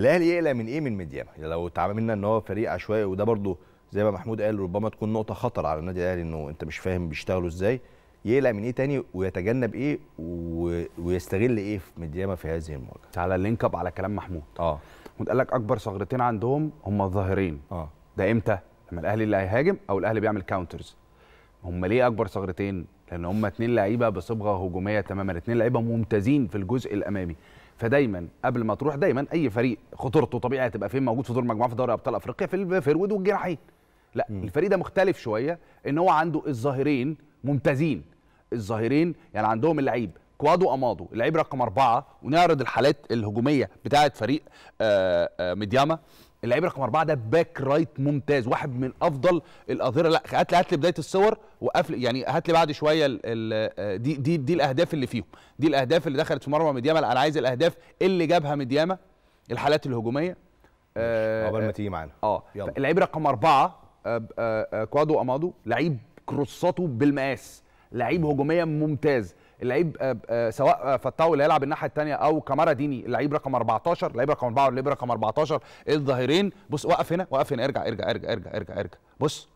الاهلي يقلق من ايه من يعني لو تعاملنا ان هو فريق عشوائي وده برضه زي ما محمود قال ربما تكون نقطه خطر على النادي الاهلي انه انت مش فاهم بيشتغلوا ازاي يقلق من ايه تاني ويتجنب ايه و... ويستغل ايه في مدياما في هذه المواجهه تعالى اللينك اب على كلام محمود اه محمود قال لك اكبر ثغرتين عندهم هم الظاهرين اه ده امتى لما الاهلي اللي هيهاجم او الاهلي بيعمل كاونترز هم ليه اكبر ثغرتين لان هم اتنين لعيبه بصبغه هجوميه تماما اتنين لعيبه ممتازين في الجزء الامامي فدايما قبل ما تروح دايما اي فريق خطورته طبيعيه هتبقى فين موجود في دور المجموعه في دوري ابطال افريقيا في الفيرود والجراحين لا م. الفريق ده مختلف شويه ان هو عنده الظاهرين ممتازين الظاهرين يعني عندهم اللعيب كوادو امادو اللعيب رقم أربعة ونعرض الحالات الهجوميه بتاعه فريق آآ آه، آآ آه، مدياما اللعيب رقم اربعه ده باك رايت ممتاز واحد من افضل الاظهره لا هات لي هات لي بدايه الصور وقفل يعني هات لي بعد شويه الـ الـ آه، دي دي دي الاهداف اللي فيهم دي الاهداف اللي دخلت في مرمى مدياما انا عايز الاهداف اللي جابها مدياما الحالات الهجوميه آه، قبل ما آه، تيجي معانا اه اللعيب رقم اربعه آه آه كوادو امادو لعيب كروساته بالمقاس لعيب هجوميا ممتاز اللعيب آه، آه، سواء آه، فتاو اللي هيلعب الناحيه الثانيه او كامارا ديني اللعيب رقم 14 اللعيب رقم 4 واللعيب رقم 14 الظهيرين بص وقف هنا وقف هنا ارجع ارجع ارجع ارجع ارجع, ارجع. بص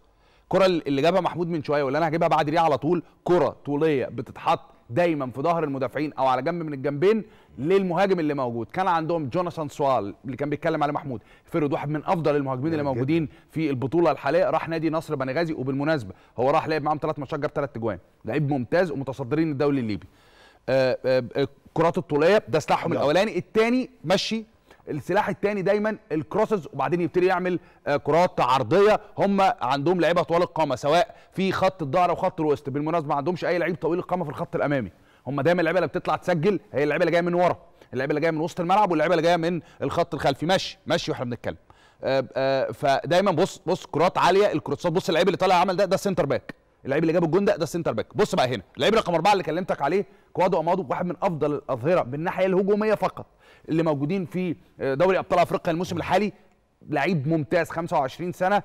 الكره اللي جابها محمود من شويه واللي انا هجيبها بعد دي على طول كره طوليه بتتحط دايما في ظهر المدافعين او على جنب من الجنبين للمهاجم اللي موجود كان عندهم جوناثان سوال اللي كان بيتكلم عليه محمود فرد واحد من افضل المهاجمين اللي موجودين في البطوله الحاليه راح نادي نصر بني غازي وبالمناسبه هو راح لعب معاهم ثلاث ماتشات جاب ثلاث اجوان لعيب ممتاز ومتصدرين الدوري الليبي آه، آه، آه، كرات الطوليه ده سلاحهم الاولاني الثاني مشي السلاح الثاني دايما الكروسز وبعدين يبتدي يعمل آه، كرات عرضيه هم عندهم لعيبه طوال القامه سواء في خط الظهر او خط الوسط بالمناسبه ما عندهمش اي لعيب طويل القامه في الخط الامامي هم دايما اللعيبه اللي بتطلع تسجل هي اللعيبه اللي جايه من ورا اللعيبه اللي جايه من وسط الملعب واللعيبه اللي جايه من الخط الخلفي ماشي ماشي واحنا بنتكلم آه، آه، فدايما بص بص كرات عاليه الكروسات بص اللعيب اللي طالع عمل ده ده سنتر باك اللعيب اللي جاب الجون ده ده سنتر باك بص بقى هنا اللعيب رقم اربعه اللي كلمتك عليه كوادو امادو واحد من افضل الاظهره بالناحيه الهجوميه فقط اللي موجودين في آه، دوري ابطال افريقيا الموسم الحالي لعيب ممتاز 25 سنه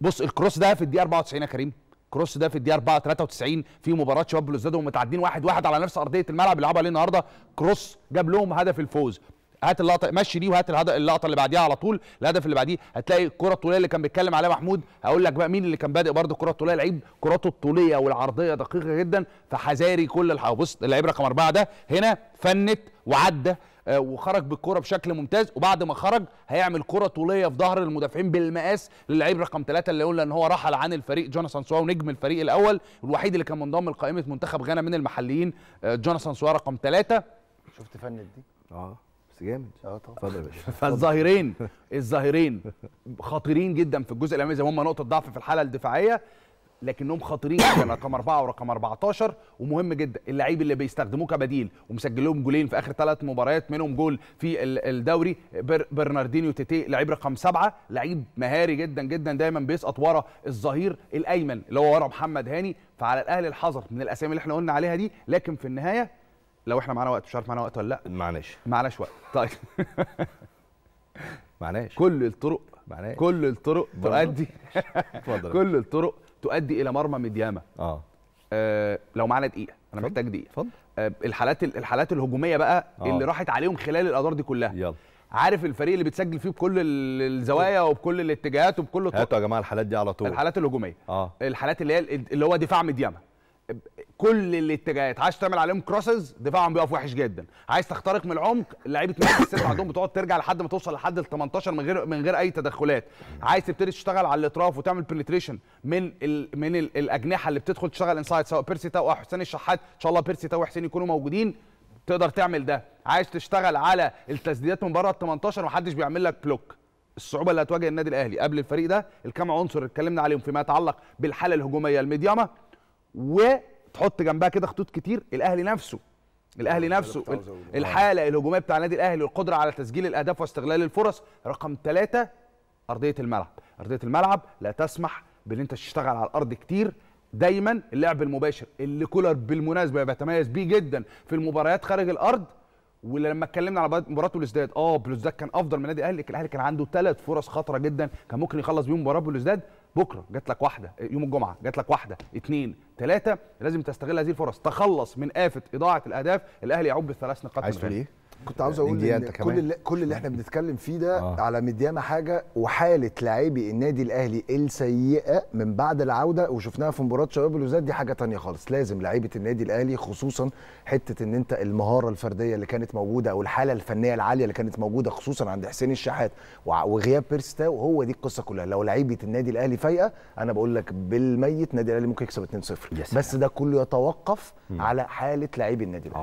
بص الكروس ده في الدقيقه 94 يا كريم كروس ده في الدقيقه 4 93 في مباراه شباب بلوزداد ومتعدين 1-1 على نفس ارضيه الملعب اللي لعبها ليه النهارده كروس جاب لهم هدف الفوز هات اللقطه مشي دي وهات اللقطه اللي بعديها على طول الهدف اللي بعديه هتلاقي الكره الطوليه اللي كان بيتكلم عليها محمود هقول لك بقى مين اللي كان بادئ برده الكره الطوليه لعيب كراته الطوليه والعرضيه دقيقه جدا فحذاري كل الحاجه بص اللعيب رقم اربعه ده هنا فنت وعدى آه، وخرج بالكره بشكل ممتاز وبعد ما خرج هيعمل كره طوليه في ظهر المدافعين بالمقاس للعيب رقم ثلاثة اللي قلنا ان هو رحل عن الفريق جوناثان سوا ونجم الفريق الاول الوحيد اللي كان منضم لقائمه منتخب غانا من المحليين آه، جوناثان سوا رقم ثلاثة شفت فنت دي اه جامد اه طبعا اتفضل يا باشا فالظاهرين الظاهرين خطيرين جدا في الجزء الامامي زي ما هم نقطه ضعف في الحاله الدفاعيه لكنهم خطيرين جدا رقم أربعة ورقم 14 ومهم جدا اللعيب اللي بيستخدموه كبديل ومسجل لهم جولين في آخر ثلاث مباريات منهم جول في الدوري بر برناردينيو تيتي لعيب رقم سبعة لعيب مهاري جدا جدا دايما بيسقط ورا الظهير الأيمن اللي هو ورا محمد هاني فعلى الأهلي الحذر من الأسامي اللي احنا قلنا عليها دي لكن في النهاية لو احنا معانا وقت مش عارف معانا وقت ولا لا معناش معناش وقت طيب معناش كل الطرق معناش كل الطرق تؤدي كل الطرق تؤدي الى مرمى مدياما اه, آه لو معانا دقيقه انا فضل. محتاج دقيقه اتفضل آه الحالات الحالات الهجوميه بقى آه. اللي راحت عليهم خلال الادوار دي كلها يلا عارف الفريق اللي بتسجل فيه بكل الزوايا وبكل الاتجاهات وبكل الطرق هاتوا يا جماعه الحالات دي على طول الحالات الهجوميه اه الحالات اللي هي اللي هو دفاع مدياما كل الاتجاهات عايز تعمل عليهم كروسز دفاعهم بيقف وحش جدا عايز تخترق من العمق لعيبه مانشستر السيتي عندهم بتقعد ترجع لحد ما توصل لحد ال 18 من غير من غير اي تدخلات عايز تبتدي تشتغل على الاطراف وتعمل بنتريشن من الـ من الـ الاجنحه اللي بتدخل تشتغل انسايد سواء بيرسي تاو او حسين الشحات ان شاء الله بيرسي تاو وحسين يكونوا موجودين تقدر تعمل ده عايز تشتغل على التسديدات من بره ال 18 ومحدش بيعمل لك بلوك الصعوبه اللي هتواجه النادي الاهلي قبل الفريق ده الكام عنصر اللي اتكلمنا عليهم فيما يتعلق بالحاله الهجوميه المديامه و تحط جنبها كده خطوط كتير الاهلي نفسه الاهلي نفسه الحاله الهجوميه بتاع النادي الاهلي والقدره على تسجيل الاهداف واستغلال الفرص رقم ثلاثة ارضيه الملعب ارضيه الملعب لا تسمح بان انت تشتغل على الارض كتير دايما اللعب المباشر اللي كولر بالمناسبه بيتميز بيه جدا في المباريات خارج الارض ولما اتكلمنا على مباراه بلوزداد اه بلوزداد كان افضل من النادي الاهلي الاهلي كان عنده ثلاث فرص خطره جدا كان ممكن يخلص بيهم مباراه بلوزداد بكره جات لك واحده يوم الجمعه جات لك واحده اثنين ثلاثه لازم تستغل هذه الفرص تخلص من افه اضاعه الاهداف الاهلي يعود بالثلاث نقاط عايز تقول ايه كنت عاوز اقول ان كل اللي كل اللي احنا بنتكلم فيه ده آه. على مديانا حاجه وحاله لاعبي النادي الاهلي السيئه من بعد العوده وشفناها في مباراه شباب الوزاد دي حاجه تانية خالص لازم لعيبه النادي الاهلي خصوصا حته ان انت المهاره الفرديه اللي كانت موجوده او الحاله الفنيه العاليه اللي كانت موجوده خصوصا عند حسين الشحات وغياب بيرس تاو هو دي القصه كلها لو لعيبه النادي الاهلي فايقه انا بقول لك بالميت النادي الاهلي ممكن يكسب 2-0 بس ده كله يتوقف على حاله لاعبي النادي الاهلي